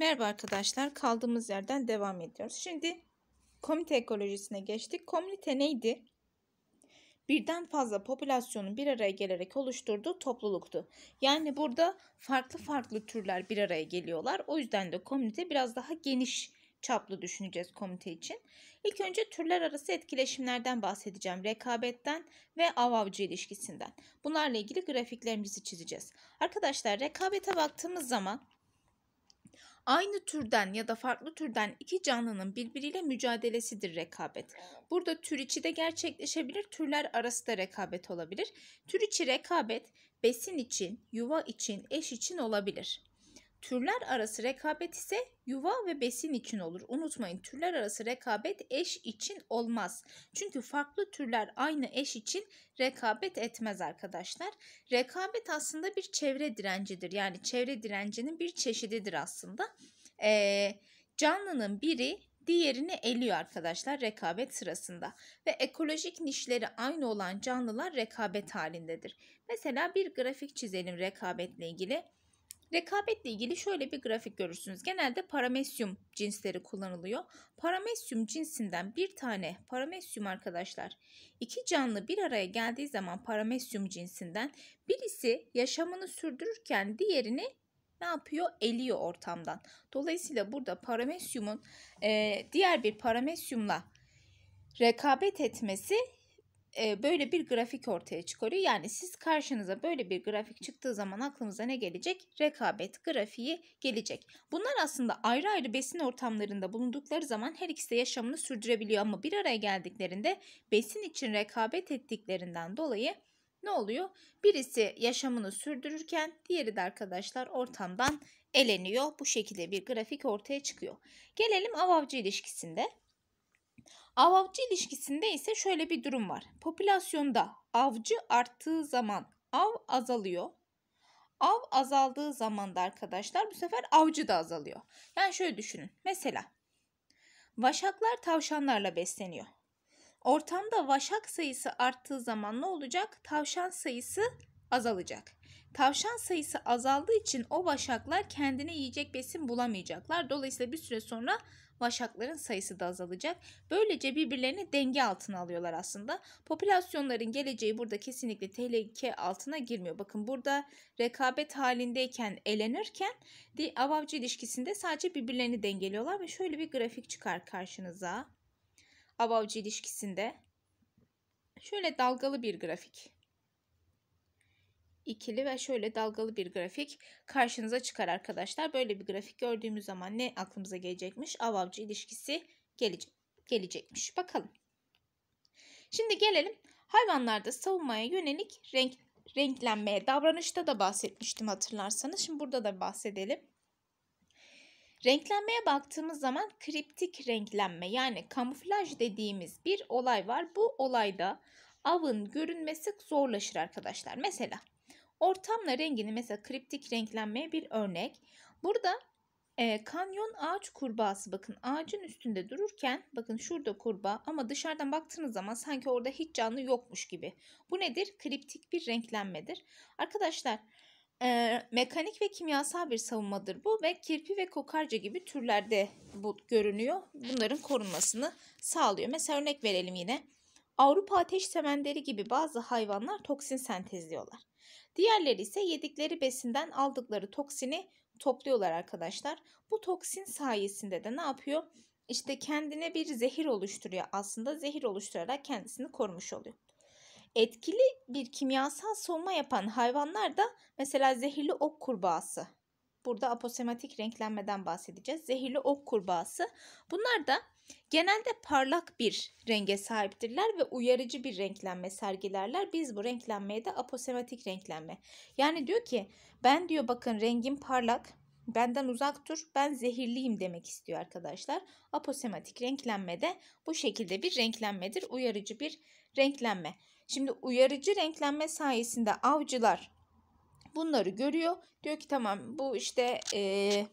Merhaba arkadaşlar. Kaldığımız yerden devam ediyoruz. Şimdi komite ekolojisine geçtik. Komite neydi? Birden fazla popülasyonun bir araya gelerek oluşturduğu topluluktu. Yani burada farklı farklı türler bir araya geliyorlar. O yüzden de komite biraz daha geniş çaplı düşüneceğiz komite için. İlk önce türler arası etkileşimlerden bahsedeceğim. Rekabetten ve av avcı ilişkisinden. Bunlarla ilgili grafiklerimizi çizeceğiz. Arkadaşlar rekabete baktığımız zaman Aynı türden ya da farklı türden iki canlının birbiriyle mücadelesidir rekabet. Burada tür içi de gerçekleşebilir, türler arası da rekabet olabilir. Tür içi rekabet besin için, yuva için, eş için olabilir. Türler arası rekabet ise yuva ve besin için olur. Unutmayın türler arası rekabet eş için olmaz. Çünkü farklı türler aynı eş için rekabet etmez arkadaşlar. Rekabet aslında bir çevre direncidir. Yani çevre direncinin bir çeşididir aslında. Ee, canlının biri diğerini eliyor arkadaşlar rekabet sırasında ve ekolojik nişleri aynı olan canlılar rekabet halindedir. Mesela bir grafik çizelim rekabetle ilgili. Rekabetle ilgili şöyle bir grafik görürsünüz. Genelde paramesyum cinsleri kullanılıyor. Paramesyum cinsinden bir tane paramesyum arkadaşlar. İki canlı bir araya geldiği zaman paramesyum cinsinden birisi yaşamını sürdürürken diğerini ne yapıyor? Eliyor ortamdan. Dolayısıyla burada paramesyumun e, diğer bir paramesyumla rekabet etmesi böyle bir grafik ortaya çıkarıyor. Yani siz karşınıza böyle bir grafik çıktığı zaman aklımıza ne gelecek? Rekabet grafiği gelecek. Bunlar aslında ayrı ayrı besin ortamlarında bulundukları zaman her ikisi de yaşamını sürdürebiliyor ama bir araya geldiklerinde besin için rekabet ettiklerinden dolayı ne oluyor? Birisi yaşamını sürdürürken diğeri de arkadaşlar ortamdan eleniyor. Bu şekilde bir grafik ortaya çıkıyor. Gelelim av avcı ilişkisinde. Av avcı ilişkisinde ise şöyle bir durum var. Popülasyonda avcı arttığı zaman av azalıyor. Av azaldığı zaman da arkadaşlar bu sefer avcı da azalıyor. Yani şöyle düşünün. Mesela vaşaklar tavşanlarla besleniyor. Ortamda vaşak sayısı arttığı zaman ne olacak? Tavşan sayısı azalacak. Tavşan sayısı azaldığı için o vaşaklar kendine yiyecek besin bulamayacaklar. Dolayısıyla bir süre sonra vaşakların sayısı da azalacak. Böylece birbirlerini denge altına alıyorlar aslında. Popülasyonların geleceği burada kesinlikle tehlike altına girmiyor. Bakın burada rekabet halindeyken elenirken av ilişkisinde sadece birbirlerini dengeliyorlar ve şöyle bir grafik çıkar karşınıza. Av ilişkisinde şöyle dalgalı bir grafik ikili ve şöyle dalgalı bir grafik karşınıza çıkar arkadaşlar. Böyle bir grafik gördüğümüz zaman ne aklımıza gelecekmiş? avavcı ilişkisi gelecek, gelecekmiş. Bakalım. Şimdi gelelim hayvanlarda savunmaya yönelik renk renklenmeye davranışta da bahsetmiştim hatırlarsanız. Şimdi burada da bahsedelim. Renklenmeye baktığımız zaman kriptik renklenme yani kamuflaj dediğimiz bir olay var. Bu olayda avın görünmesi zorlaşır arkadaşlar. Mesela Ortamla rengini mesela kriptik renklenmeye bir örnek. Burada e, kanyon ağaç kurbağası bakın ağacın üstünde dururken bakın şurada kurbağa ama dışarıdan baktığınız zaman sanki orada hiç canlı yokmuş gibi. Bu nedir? Kriptik bir renklenmedir. Arkadaşlar e, mekanik ve kimyasal bir savunmadır bu ve kirpi ve kokarca gibi türlerde bu görünüyor. Bunların korunmasını sağlıyor. Mesela örnek verelim yine. Avrupa ateş semenderi gibi bazı hayvanlar toksin sentezliyorlar. Diğerleri ise yedikleri besinden aldıkları toksini topluyorlar arkadaşlar. Bu toksin sayesinde de ne yapıyor? İşte kendine bir zehir oluşturuyor. Aslında zehir oluşturarak kendisini korumuş oluyor. Etkili bir kimyasal soğuma yapan hayvanlar da mesela zehirli ok kurbağası Burada aposematik renklenmeden bahsedeceğiz. Zehirli ok kurbağası. Bunlar da genelde parlak bir renge sahiptirler ve uyarıcı bir renklenme sergilerler. Biz bu renklenmeye de aposematik renklenme. Yani diyor ki ben diyor bakın rengim parlak benden uzak dur ben zehirliyim demek istiyor arkadaşlar. Aposematik renklenme de bu şekilde bir renklenmedir. Uyarıcı bir renklenme. Şimdi uyarıcı renklenme sayesinde avcılar bunları görüyor. Diyor ki tamam bu işte e,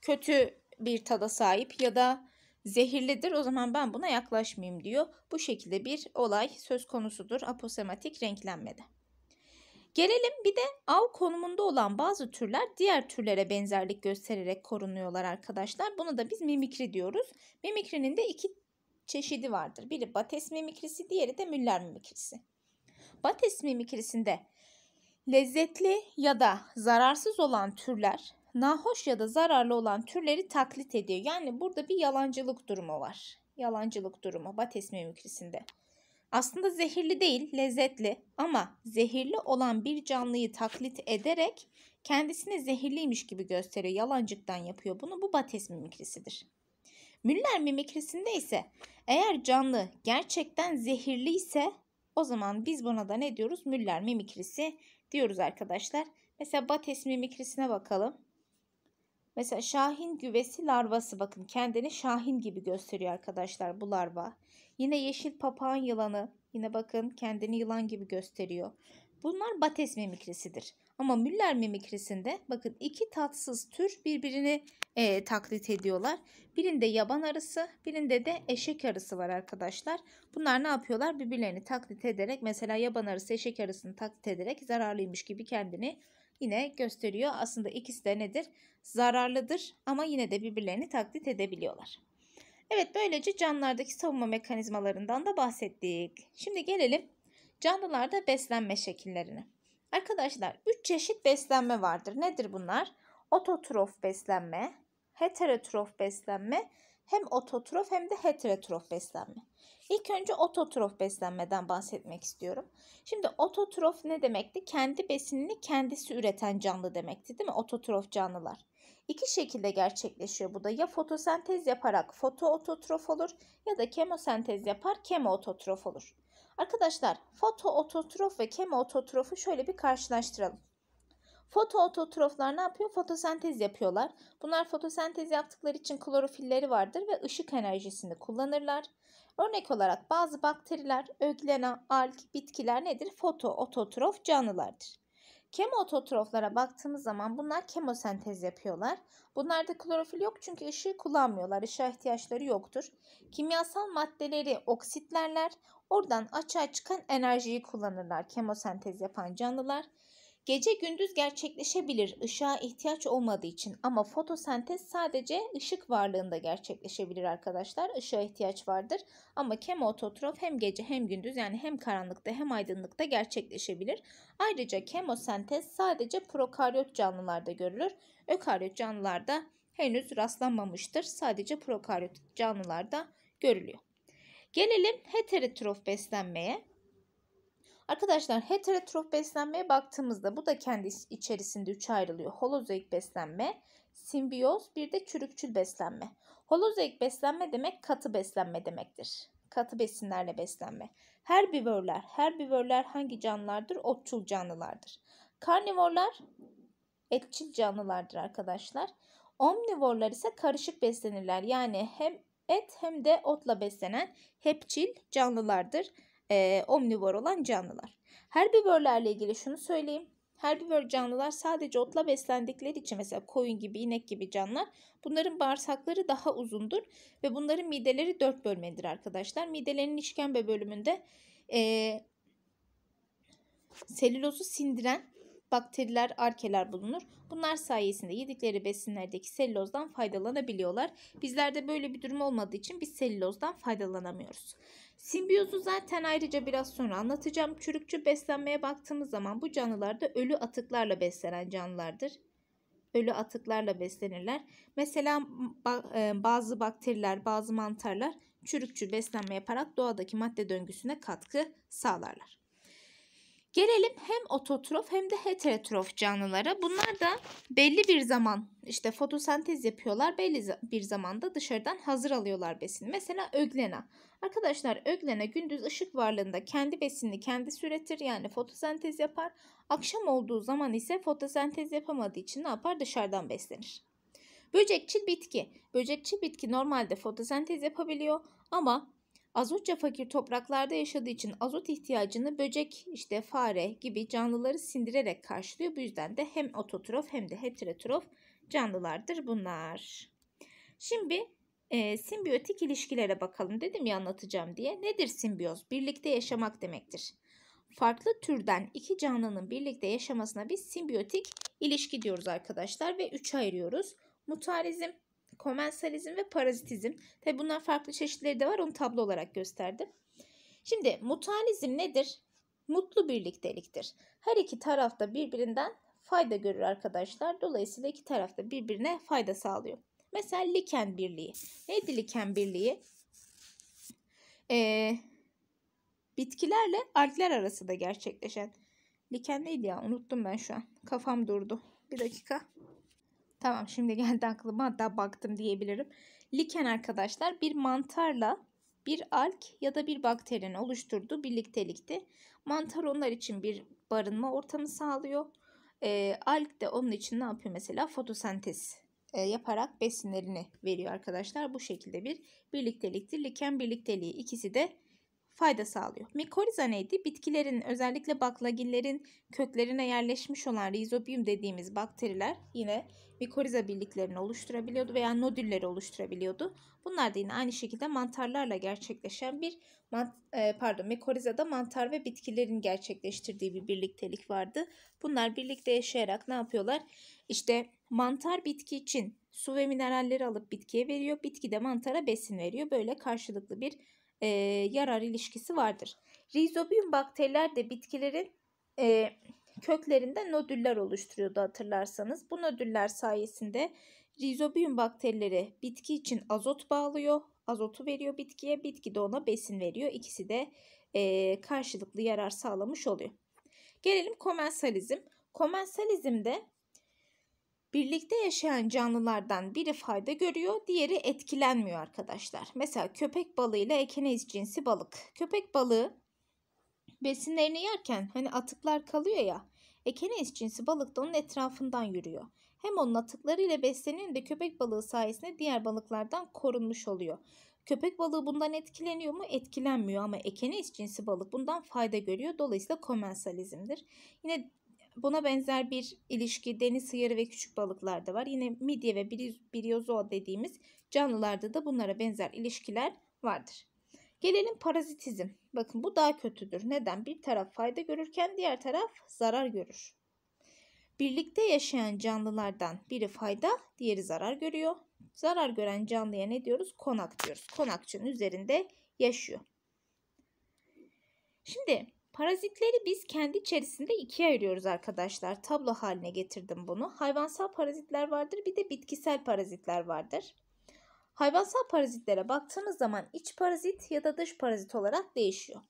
kötü bir tada sahip ya da zehirlidir o zaman ben buna yaklaşmayayım diyor. Bu şekilde bir olay söz konusudur aposematik renklenmede. Gelelim bir de av konumunda olan bazı türler diğer türlere benzerlik göstererek korunuyorlar arkadaşlar. Buna da biz mimikri diyoruz. Mimikrinin de iki çeşidi vardır. Biri Bates mimikrisi, diğeri de Müller mimikrisi. Bates mimikrisinde Lezzetli ya da zararsız olan türler nahoş ya da zararlı olan türleri taklit ediyor. Yani burada bir yalancılık durumu var. Yalancılık durumu Bates mimikrisinde. Aslında zehirli değil, lezzetli ama zehirli olan bir canlıyı taklit ederek kendisini zehirliymiş gibi gösteriyor. Yalancıktan yapıyor bunu. Bu Bates mimikrisidir. Müller mimikrisinde ise eğer canlı gerçekten zehirli ise o zaman biz buna da ne diyoruz? Müller mimikrisi diyoruz arkadaşlar. Mesela Bates mimikrisine bakalım. Mesela şahin güvesi larvası bakın kendini şahin gibi gösteriyor arkadaşlar bu larva. Yine yeşil papağan yılanı yine bakın kendini yılan gibi gösteriyor. Bunlar Bates mimikrisidir. Ama Müller mimikrisinde bakın iki tatsız tür birbirini e, taklit ediyorlar. Birinde yaban arısı, birinde de eşek arısı var arkadaşlar. Bunlar ne yapıyorlar? Birbirlerini taklit ederek mesela yaban arısı eşek arısını taklit ederek zararlıymış gibi kendini yine gösteriyor. Aslında ikisi de nedir? Zararlıdır ama yine de birbirlerini taklit edebiliyorlar. Evet böylece canlılardaki savunma mekanizmalarından da bahsettik. Şimdi gelelim canlılarda beslenme şekillerine. Arkadaşlar 3 çeşit beslenme vardır. Nedir bunlar? Ototrof beslenme, heterotrof beslenme hem ototrof hem de heterotrof beslenme. İlk önce ototrof beslenmeden bahsetmek istiyorum. Şimdi ototrof ne demekti? Kendi besinini kendisi üreten canlı demekti değil mi? Ototrof canlılar. İki şekilde gerçekleşiyor bu da. Ya fotosentez yaparak fotoototrof olur ya da kemosentez yapar kemoototrof olur. Arkadaşlar fotoototrof ve kemoototrofu şöyle bir karşılaştıralım. Fotoototroflar ne yapıyor? Fotosentez yapıyorlar. Bunlar fotosentez yaptıkları için klorofilleri vardır ve ışık enerjisini kullanırlar. Örnek olarak bazı bakteriler, öglena, alg, bitkiler nedir? Fotoototrof canlılardır. Kemototroflara baktığımız zaman bunlar kemosentez yapıyorlar. Bunlarda klorofil yok çünkü ışığı kullanmıyorlar. ışığa ihtiyaçları yoktur. Kimyasal maddeleri oksitlerler. Oradan açığa çıkan enerjiyi kullanırlar kemosentez yapan canlılar. Gece gündüz gerçekleşebilir ışığa ihtiyaç olmadığı için ama fotosentez sadece ışık varlığında gerçekleşebilir arkadaşlar. Işığa ihtiyaç vardır ama kemototrof hem gece hem gündüz yani hem karanlıkta hem aydınlıkta gerçekleşebilir. Ayrıca kemosentez sadece prokaryot canlılarda görülür. Ökaryot canlılarda henüz rastlanmamıştır. Sadece prokaryot canlılarda görülüyor. Gelelim heterotrof beslenmeye. Arkadaşlar heterotrof beslenmeye baktığımızda bu da kendi içerisinde üç ayrılıyor. Holozoik beslenme, simbiyoz bir de çürükçül beslenme. Holozoik beslenme demek katı beslenme demektir. Katı besinlerle beslenme. Herbivörler, herbivörler hangi canlılardır? Otçul canlılardır. Karnivorlar etçil canlılardır arkadaşlar. Omnivorlar ise karışık beslenirler. Yani hem et hem de otla beslenen hepçil canlılardır e, omnivor olan canlılar. Herbivorlarla ilgili şunu söyleyeyim. Herbivor canlılar sadece otla beslendikleri için mesela koyun gibi, inek gibi canlılar bunların bağırsakları daha uzundur ve bunların mideleri dört bölmedir arkadaşlar. Midelerin işkembe bölümünde e, selülozu sindiren bakteriler, arkeler bulunur. Bunlar sayesinde yedikleri besinlerdeki selülozdan faydalanabiliyorlar. Bizlerde böyle bir durum olmadığı için biz selülozdan faydalanamıyoruz. Simbiyozu zaten ayrıca biraz sonra anlatacağım. Çürükçü beslenmeye baktığımız zaman bu canlılar da ölü atıklarla beslenen canlılardır ölü atıklarla beslenirler. Mesela e, bazı bakteriler, bazı mantarlar çürükçü beslenme yaparak doğadaki madde döngüsüne katkı sağlarlar. Gelelim hem ototrof hem de heterotrof canlılara. Bunlar da belli bir zaman işte fotosentez yapıyorlar. Belli bir zamanda dışarıdan hazır alıyorlar besini. Mesela öglena. Arkadaşlar öglena gündüz ışık varlığında kendi besini kendi üretir. Yani fotosentez yapar. Akşam olduğu zaman ise fotosentez yapamadığı için ne yapar? Dışarıdan beslenir. Böcekçil bitki. Böcekçil bitki normalde fotosentez yapabiliyor ama Azotça fakir topraklarda yaşadığı için azot ihtiyacını böcek, işte fare gibi canlıları sindirerek karşılıyor. Bu yüzden de hem ototrof hem de heterotrof canlılardır bunlar. Şimdi e, simbiyotik ilişkilere bakalım dedim ya anlatacağım diye. Nedir simbiyoz? Birlikte yaşamak demektir. Farklı türden iki canlının birlikte yaşamasına biz simbiyotik ilişki diyoruz arkadaşlar ve üç ayırıyoruz. Mutualizm, komensalizm ve parazitizm. Tabi bunlar farklı çeşitleri de var onu tablo olarak gösterdim. Şimdi mutualizm nedir? Mutlu birlikteliktir. Her iki tarafta birbirinden fayda görür arkadaşlar. Dolayısıyla iki tarafta birbirine fayda sağlıyor. Mesela liken birliği. Neydi liken birliği? Ee, bitkilerle algler arasında gerçekleşen. Liken neydi ya? Unuttum ben şu an. Kafam durdu. Bir dakika. Tamam şimdi geldi aklıma hatta baktım diyebilirim. Liken arkadaşlar bir mantarla bir alk ya da bir bakterinin oluşturduğu birliktelikti. mantar onlar için bir barınma ortamı sağlıyor. E, ee, alk de onun için ne yapıyor mesela fotosentez e, yaparak besinlerini veriyor arkadaşlar. Bu şekilde bir birlikteliktir. Liken birlikteliği ikisi de fayda sağlıyor. Mikoriza neydi? Bitkilerin özellikle baklagillerin köklerine yerleşmiş olan rizobium dediğimiz bakteriler yine mikoriza birliklerini oluşturabiliyordu veya nodülleri oluşturabiliyordu. Bunlar da yine aynı şekilde mantarlarla gerçekleşen bir e, pardon mikorizada mantar ve bitkilerin gerçekleştirdiği bir birliktelik vardı. Bunlar birlikte yaşayarak ne yapıyorlar? İşte mantar bitki için su ve mineralleri alıp bitkiye veriyor. Bitki de mantara besin veriyor. Böyle karşılıklı bir e, yarar ilişkisi vardır. Rizobiyum bakteriler de bitkilerin e, köklerinde nodüller oluşturuyordu hatırlarsanız. Bu nodüller sayesinde rizobiyum bakterileri bitki için azot bağlıyor. Azotu veriyor bitkiye, bitki de ona besin veriyor. İkisi de e, karşılıklı yarar sağlamış oluyor. Gelelim komensalizm. Komensalizmde Birlikte yaşayan canlılardan biri fayda görüyor, diğeri etkilenmiyor arkadaşlar. Mesela köpek balığı ile ekenez cinsi balık. Köpek balığı besinlerini yerken hani atıklar kalıyor ya. Ekenez cinsi balık da onun etrafından yürüyor. Hem onun atıklarıyla besleniyor de köpek balığı sayesinde diğer balıklardan korunmuş oluyor. Köpek balığı bundan etkileniyor mu? Etkilenmiyor ama ekenes cinsi balık bundan fayda görüyor. Dolayısıyla komensalizmdir. Yine Buna benzer bir ilişki deniz sıyarı ve küçük balıklarda var. Yine midye ve briozoa dediğimiz canlılarda da bunlara benzer ilişkiler vardır. Gelelim parazitizm. Bakın bu daha kötüdür. Neden? Bir taraf fayda görürken diğer taraf zarar görür. Birlikte yaşayan canlılardan biri fayda, diğeri zarar görüyor. Zarar gören canlıya ne diyoruz? Konak diyoruz. Konakçının üzerinde yaşıyor. Şimdi Parazitleri biz kendi içerisinde ikiye ayırıyoruz arkadaşlar. Tablo haline getirdim bunu. Hayvansal parazitler vardır bir de bitkisel parazitler vardır. Hayvansal parazitlere baktığımız zaman iç parazit ya da dış parazit olarak değişiyor.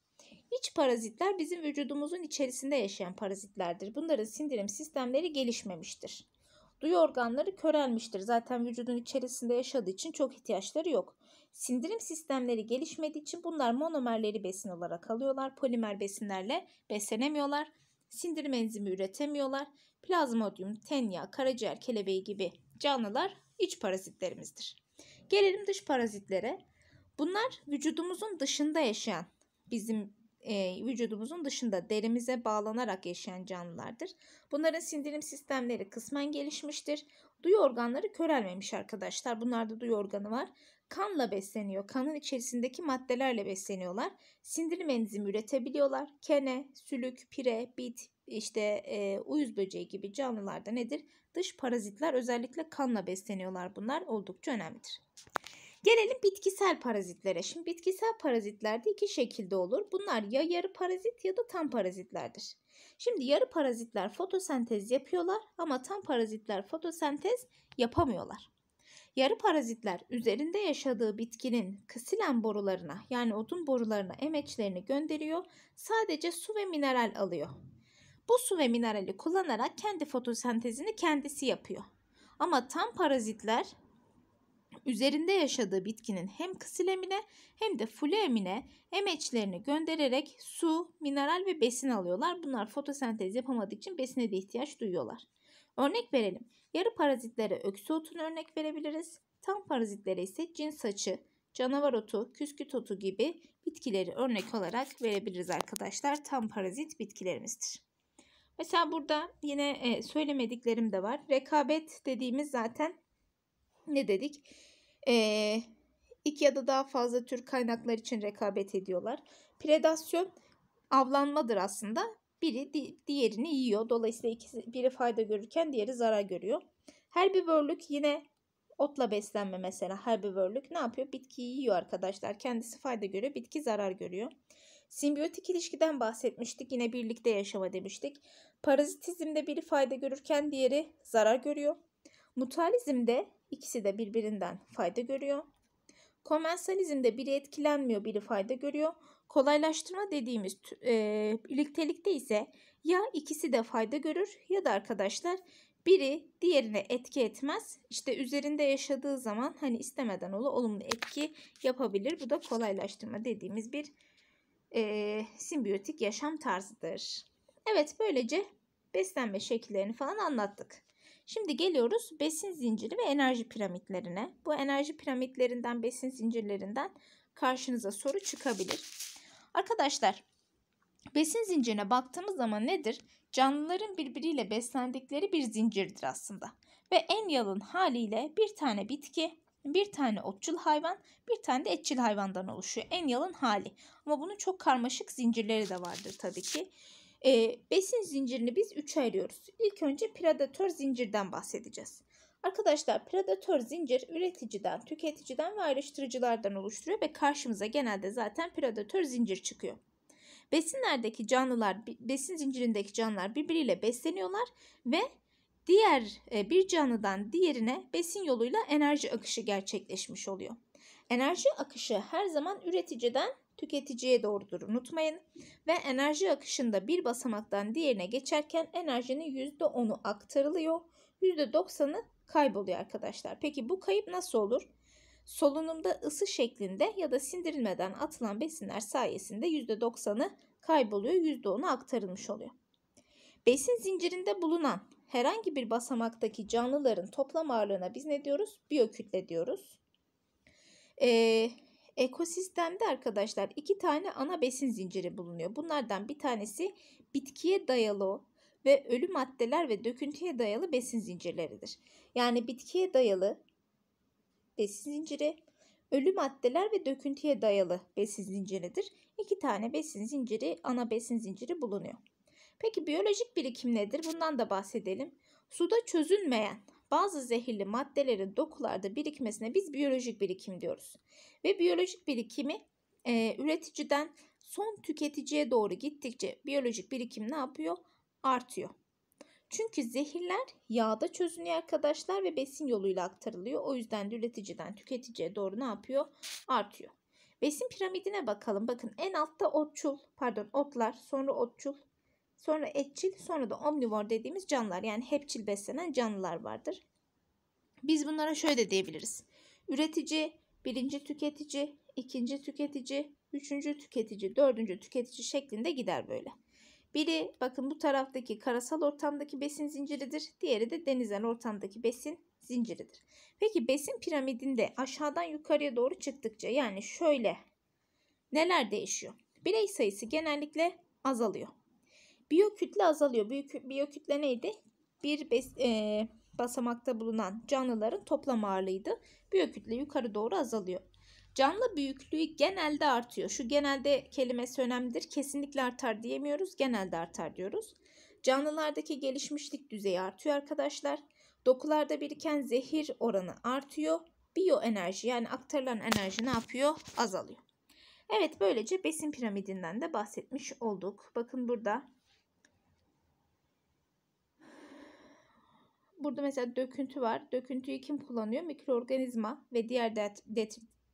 İç parazitler bizim vücudumuzun içerisinde yaşayan parazitlerdir. Bunların sindirim sistemleri gelişmemiştir. Duyu organları körelmiştir. Zaten vücudun içerisinde yaşadığı için çok ihtiyaçları yok. Sindirim sistemleri gelişmediği için bunlar monomerleri besin olarak alıyorlar. Polimer besinlerle beslenemiyorlar. Sindirim enzimi üretemiyorlar. Plazmodium, tenya, karaciğer kelebeği gibi canlılar iç parazitlerimizdir. Gelelim dış parazitlere. Bunlar vücudumuzun dışında yaşayan, bizim e, vücudumuzun dışında derimize bağlanarak yaşayan canlılardır. Bunların sindirim sistemleri kısmen gelişmiştir. Duyu organları körelmemiş arkadaşlar. Bunlarda duyu organı var kanla besleniyor. Kanın içerisindeki maddelerle besleniyorlar. Sindirim enzimi üretebiliyorlar. Kene, sülük, pire, bit, işte e, uyuz böceği gibi canlılarda nedir? Dış parazitler özellikle kanla besleniyorlar. Bunlar oldukça önemlidir. Gelelim bitkisel parazitlere. Şimdi bitkisel parazitler de iki şekilde olur. Bunlar ya yarı parazit ya da tam parazitlerdir. Şimdi yarı parazitler fotosentez yapıyorlar ama tam parazitler fotosentez yapamıyorlar. Yarı parazitler üzerinde yaşadığı bitkinin kasilen borularına yani odun borularına emeçlerini gönderiyor. Sadece su ve mineral alıyor. Bu su ve minerali kullanarak kendi fotosentezini kendisi yapıyor. Ama tam parazitler üzerinde yaşadığı bitkinin hem kısilemine hem de fulemine emeçlerini göndererek su, mineral ve besin alıyorlar. Bunlar fotosentez yapamadığı için besine de ihtiyaç duyuyorlar. Örnek verelim. Yarı parazitlere öksü otunu örnek verebiliriz. Tam parazitlere ise cins saçı, canavar otu, küsküt otu gibi bitkileri örnek olarak verebiliriz arkadaşlar. Tam parazit bitkilerimizdir. Mesela burada yine e, söylemediklerim de var. Rekabet dediğimiz zaten ne dedik? E, iki ya da daha fazla tür kaynaklar için rekabet ediyorlar. Predasyon avlanmadır aslında biri di diğerini yiyor. Dolayısıyla ikisi, biri fayda görürken diğeri zarar görüyor. Herbivörlük yine otla beslenme mesela herbivörlük ne yapıyor? Bitkiyi yiyor arkadaşlar. Kendisi fayda görüyor, bitki zarar görüyor. Simbiyotik ilişkiden bahsetmiştik. Yine birlikte yaşama demiştik. Parazitizmde biri fayda görürken diğeri zarar görüyor. Mutualizmde ikisi de birbirinden fayda görüyor. Komensalizmde biri etkilenmiyor, biri fayda görüyor. Kolaylaştırma dediğimiz e, birliktelikte ise ya ikisi de fayda görür ya da arkadaşlar biri diğerine etki etmez. İşte üzerinde yaşadığı zaman hani istemeden ola olumlu etki yapabilir. Bu da kolaylaştırma dediğimiz bir e, simbiyotik yaşam tarzıdır. Evet böylece beslenme şekillerini falan anlattık. Şimdi geliyoruz besin zinciri ve enerji piramitlerine. Bu enerji piramitlerinden, besin zincirlerinden karşınıza soru çıkabilir. Arkadaşlar besin zincirine baktığımız zaman nedir? Canlıların birbiriyle beslendikleri bir zincirdir aslında. Ve en yalın haliyle bir tane bitki, bir tane otçul hayvan, bir tane de etçil hayvandan oluşuyor. En yalın hali. Ama bunun çok karmaşık zincirleri de vardır tabii ki. E, besin zincirini biz üçe ayırıyoruz. İlk önce predatör zincirden bahsedeceğiz. Arkadaşlar predatör zincir üreticiden, tüketiciden ve ayrıştırıcılardan oluşturuyor ve karşımıza genelde zaten predatör zincir çıkıyor. Besinlerdeki canlılar, besin zincirindeki canlılar birbiriyle besleniyorlar ve diğer e, bir canlıdan diğerine besin yoluyla enerji akışı gerçekleşmiş oluyor. Enerji akışı her zaman üreticiden tüketiciye doğrudur unutmayın ve enerji akışında bir basamaktan diğerine geçerken enerjinin %10'u aktarılıyor, %90'ı kayboluyor arkadaşlar. Peki bu kayıp nasıl olur? Solunumda ısı şeklinde ya da sindirilmeden atılan besinler sayesinde %90'ı kayboluyor, %10'u aktarılmış oluyor. Besin zincirinde bulunan herhangi bir basamaktaki canlıların toplam ağırlığına biz ne diyoruz? Biyokütle diyoruz. Ee, ekosistemde arkadaşlar iki tane ana besin zinciri bulunuyor. Bunlardan bir tanesi bitkiye dayalı ve ölü maddeler ve döküntüye dayalı besin zincirleridir. Yani bitkiye dayalı besin zinciri, ölü maddeler ve döküntüye dayalı besin zinciridir. İki tane besin zinciri, ana besin zinciri bulunuyor. Peki biyolojik birikim nedir? Bundan da bahsedelim. Suda çözünmeyen bazı zehirli maddelerin dokularda birikmesine biz biyolojik birikim diyoruz. Ve biyolojik birikimi e, üreticiden son tüketiciye doğru gittikçe biyolojik birikim ne yapıyor? artıyor. Çünkü zehirler yağda çözünüyor arkadaşlar ve besin yoluyla aktarılıyor. O yüzden de üreticiden tüketiciye doğru ne yapıyor? Artıyor. Besin piramidine bakalım. Bakın en altta otçul, pardon otlar, sonra otçul, sonra etçil, sonra da omnivor dediğimiz canlılar. Yani hepçil beslenen canlılar vardır. Biz bunlara şöyle diyebiliriz. Üretici, birinci tüketici, ikinci tüketici, üçüncü tüketici, dördüncü tüketici şeklinde gider böyle. Biri bakın bu taraftaki karasal ortamdaki besin zinciridir. Diğeri de denizel ortamdaki besin zinciridir. Peki besin piramidinde aşağıdan yukarıya doğru çıktıkça yani şöyle neler değişiyor? Birey sayısı genellikle azalıyor. Biyokütle azalıyor. Biyokütle neydi? Bir bes, e, basamakta bulunan canlıların toplam ağırlığıydı. Biyokütle yukarı doğru azalıyor. Canlı büyüklüğü genelde artıyor. Şu genelde kelimesi önemlidir. Kesinlikle artar diyemiyoruz. Genelde artar diyoruz. Canlılardaki gelişmişlik düzeyi artıyor arkadaşlar. Dokularda biriken zehir oranı artıyor. Biyoenerji yani aktarılan enerji ne yapıyor? Azalıyor. Evet böylece besin piramidinden de bahsetmiş olduk. Bakın burada burada mesela döküntü var. Döküntüyü kim kullanıyor? Mikroorganizma ve diğer det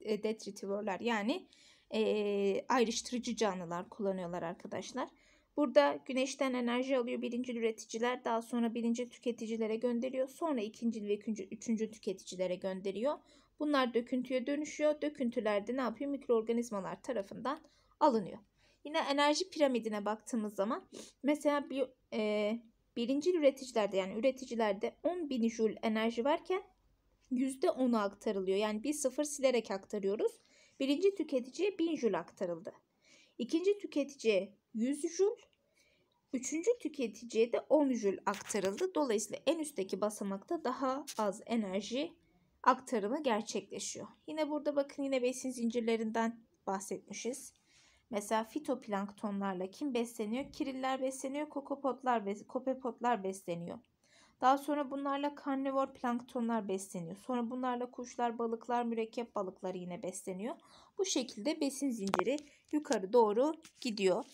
e, dead retriever'lar yani e, ayrıştırıcı canlılar kullanıyorlar arkadaşlar. Burada güneşten enerji alıyor birinci üreticiler daha sonra birinci tüketicilere gönderiyor sonra ikinci ve üçüncü, üçüncü tüketicilere gönderiyor. Bunlar döküntüye dönüşüyor. Döküntülerde ne yapıyor? Mikroorganizmalar tarafından alınıyor. Yine enerji piramidine baktığımız zaman mesela bir, e, birinci üreticilerde yani üreticilerde 10.000 jül enerji varken %10'u aktarılıyor. Yani bir sıfır silerek aktarıyoruz. Birinci tüketici 1000 jül aktarıldı. İkinci tüketici 100 jül. Üçüncü tüketiciye de 10 jül aktarıldı. Dolayısıyla en üstteki basamakta daha az enerji aktarımı gerçekleşiyor. Yine burada bakın yine besin zincirlerinden bahsetmişiz. Mesela fitoplanktonlarla kim besleniyor? Kiriller besleniyor, kokopotlar, kopepotlar besleniyor. Daha sonra bunlarla karnivor planktonlar besleniyor. Sonra bunlarla kuşlar, balıklar, mürekkep balıkları yine besleniyor. Bu şekilde besin zinciri yukarı doğru gidiyor.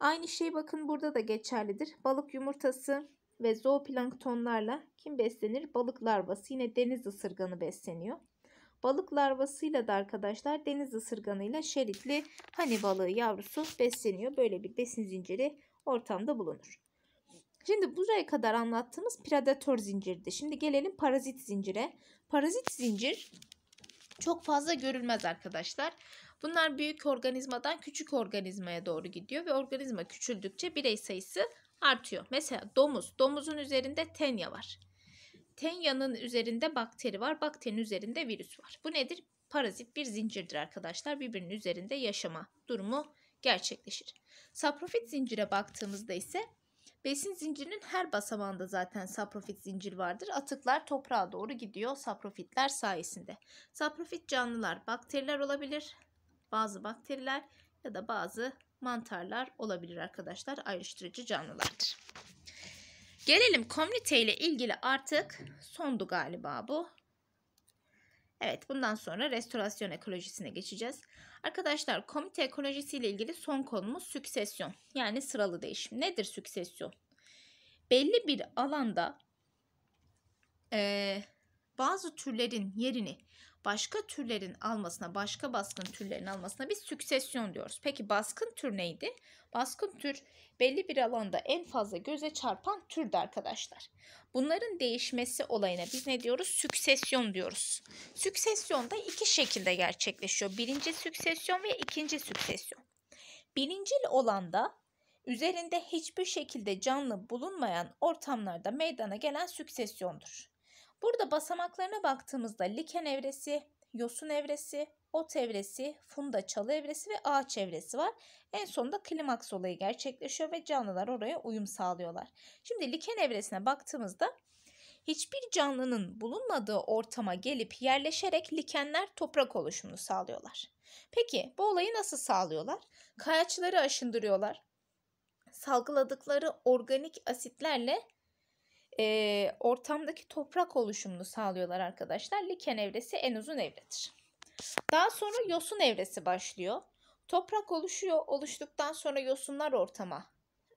Aynı şey bakın burada da geçerlidir. Balık yumurtası ve zooplanktonlarla kim beslenir? Balık larvası yine deniz ısırganı besleniyor. Balık larvasıyla da arkadaşlar deniz ısırganıyla şeritli hani balığı yavrusu besleniyor. Böyle bir besin zinciri ortamda bulunur. Şimdi buraya kadar anlattığımız predatör zincirdi. Şimdi gelelim parazit zincire. Parazit zincir çok fazla görülmez arkadaşlar. Bunlar büyük organizmadan küçük organizmaya doğru gidiyor ve organizma küçüldükçe birey sayısı artıyor. Mesela domuz. Domuzun üzerinde tenya var. Tenyanın üzerinde bakteri var. Bakterinin üzerinde virüs var. Bu nedir? Parazit bir zincirdir arkadaşlar. Birbirinin üzerinde yaşama durumu gerçekleşir. Saprofit zincire baktığımızda ise Besin zincirinin her basamağında zaten saprofit zincir vardır. Atıklar toprağa doğru gidiyor saprofitler sayesinde. Saprofit canlılar bakteriler olabilir. Bazı bakteriler ya da bazı mantarlar olabilir arkadaşlar. Ayrıştırıcı canlılardır. Gelelim komünite ile ilgili artık sondu galiba bu. Evet bundan sonra restorasyon ekolojisine geçeceğiz. Arkadaşlar komite ekolojisi ile ilgili son konumuz süksesyon yani sıralı değişim. Nedir süksesyon? Belli bir alanda e, bazı türlerin yerini başka türlerin almasına, başka baskın türlerin almasına biz süksesyon diyoruz. Peki baskın tür neydi? Baskın tür belli bir alanda en fazla göze çarpan türdü arkadaşlar. Bunların değişmesi olayına biz ne diyoruz? Süksesyon diyoruz. Süksesyon da iki şekilde gerçekleşiyor. Birinci süksesyon ve ikinci süksesyon. Birincil olanda üzerinde hiçbir şekilde canlı bulunmayan ortamlarda meydana gelen süksesyondur. Burada basamaklarına baktığımızda liken evresi, yosun evresi, ot evresi, funda çalı evresi ve ağaç evresi var. En sonunda klimaks olayı gerçekleşiyor ve canlılar oraya uyum sağlıyorlar. Şimdi liken evresine baktığımızda hiçbir canlının bulunmadığı ortama gelip yerleşerek likenler toprak oluşumunu sağlıyorlar. Peki bu olayı nasıl sağlıyorlar? Kayaçları aşındırıyorlar. Salgıladıkları organik asitlerle e, ortamdaki toprak oluşumunu sağlıyorlar arkadaşlar. Liken evresi en uzun evredir. Daha sonra yosun evresi başlıyor. Toprak oluşuyor. Oluştuktan sonra yosunlar ortama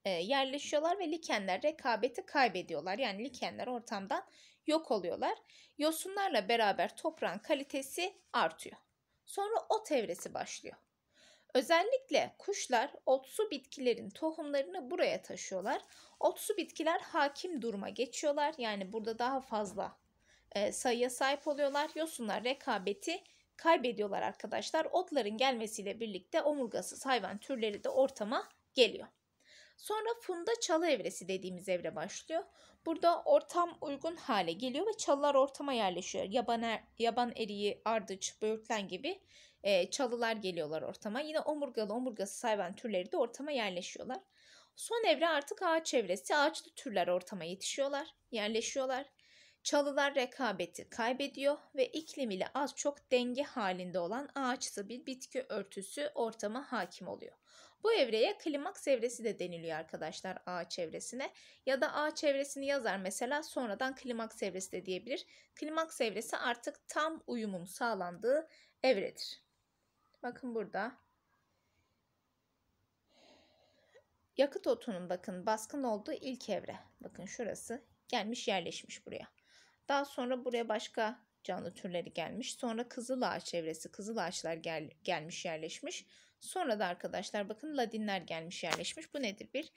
e, yerleşiyorlar ve likenler rekabeti kaybediyorlar. Yani likenler ortamdan yok oluyorlar. Yosunlarla beraber toprağın kalitesi artıyor. Sonra ot evresi başlıyor. Özellikle kuşlar otsu bitkilerin tohumlarını buraya taşıyorlar. Otsu bitkiler hakim duruma geçiyorlar. Yani burada daha fazla e, sayıya sahip oluyorlar. Yosunlar rekabeti kaybediyorlar arkadaşlar. Otların gelmesiyle birlikte omurgasız hayvan türleri de ortama geliyor. Sonra funda çalı evresi dediğimiz evre başlıyor. Burada ortam uygun hale geliyor ve çalılar ortama yerleşiyor. Yaban, er, yaban eriği, ardıç, böğürtlen gibi e, çalılar geliyorlar ortama. Yine omurgalı omurgası hayvan türleri de ortama yerleşiyorlar. Son evre artık ağaç çevresi, Ağaçlı türler ortama yetişiyorlar, yerleşiyorlar. Çalılar rekabeti kaybediyor ve iklim ile az çok denge halinde olan ağaçlı bir bitki örtüsü ortama hakim oluyor. Bu evreye klimaks evresi de deniliyor arkadaşlar ağaç çevresine Ya da ağaç çevresini yazar mesela sonradan klimaks evresi de diyebilir. Klimaks evresi artık tam uyumun sağlandığı evredir. Bakın burada. Yakıt otunun bakın baskın olduğu ilk evre. Bakın şurası gelmiş yerleşmiş buraya. Daha sonra buraya başka canlı türleri gelmiş. Sonra kızıl ağaç çevresi, kızıl ağaçlar gel, gelmiş yerleşmiş. Sonra da arkadaşlar bakın ladinler gelmiş yerleşmiş. Bu nedir? Bir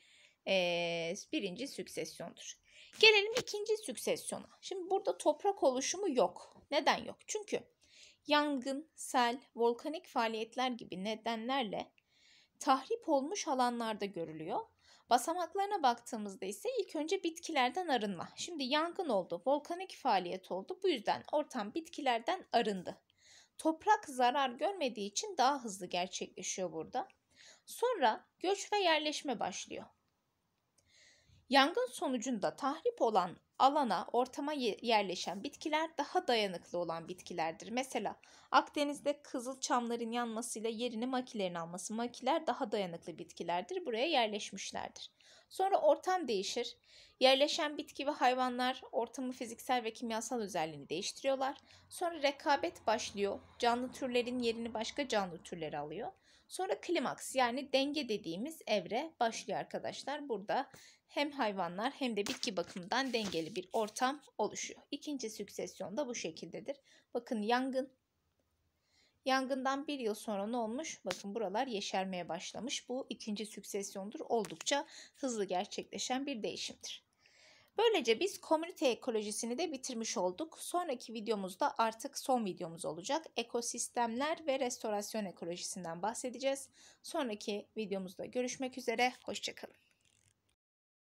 e, birinci süksesyondur. Gelelim ikinci süksesyona. Şimdi burada toprak oluşumu yok. Neden yok? Çünkü yangın, sel, volkanik faaliyetler gibi nedenlerle tahrip olmuş alanlarda görülüyor. Basamaklarına baktığımızda ise ilk önce bitkilerden arınma. Şimdi yangın oldu, volkanik faaliyet oldu. Bu yüzden ortam bitkilerden arındı. Toprak zarar görmediği için daha hızlı gerçekleşiyor burada. Sonra göç ve yerleşme başlıyor. Yangın sonucunda tahrip olan alana, ortama yerleşen bitkiler daha dayanıklı olan bitkilerdir. Mesela Akdeniz'de kızıl çamların yanmasıyla yerini makilerin alması. Makiler daha dayanıklı bitkilerdir. Buraya yerleşmişlerdir. Sonra ortam değişir. Yerleşen bitki ve hayvanlar ortamı fiziksel ve kimyasal özelliğini değiştiriyorlar. Sonra rekabet başlıyor. Canlı türlerin yerini başka canlı türleri alıyor. Sonra klimaks yani denge dediğimiz evre başlıyor arkadaşlar. Burada hem hayvanlar hem de bitki bakımından dengeli bir ortam oluşuyor. İkinci süksesyon da bu şekildedir. Bakın yangın. Yangından bir yıl sonra ne olmuş? Bakın buralar yeşermeye başlamış. Bu ikinci süksesyondur. Oldukça hızlı gerçekleşen bir değişimdir. Böylece biz komünite ekolojisini de bitirmiş olduk. Sonraki videomuzda artık son videomuz olacak. Ekosistemler ve restorasyon ekolojisinden bahsedeceğiz. Sonraki videomuzda görüşmek üzere. Hoşçakalın.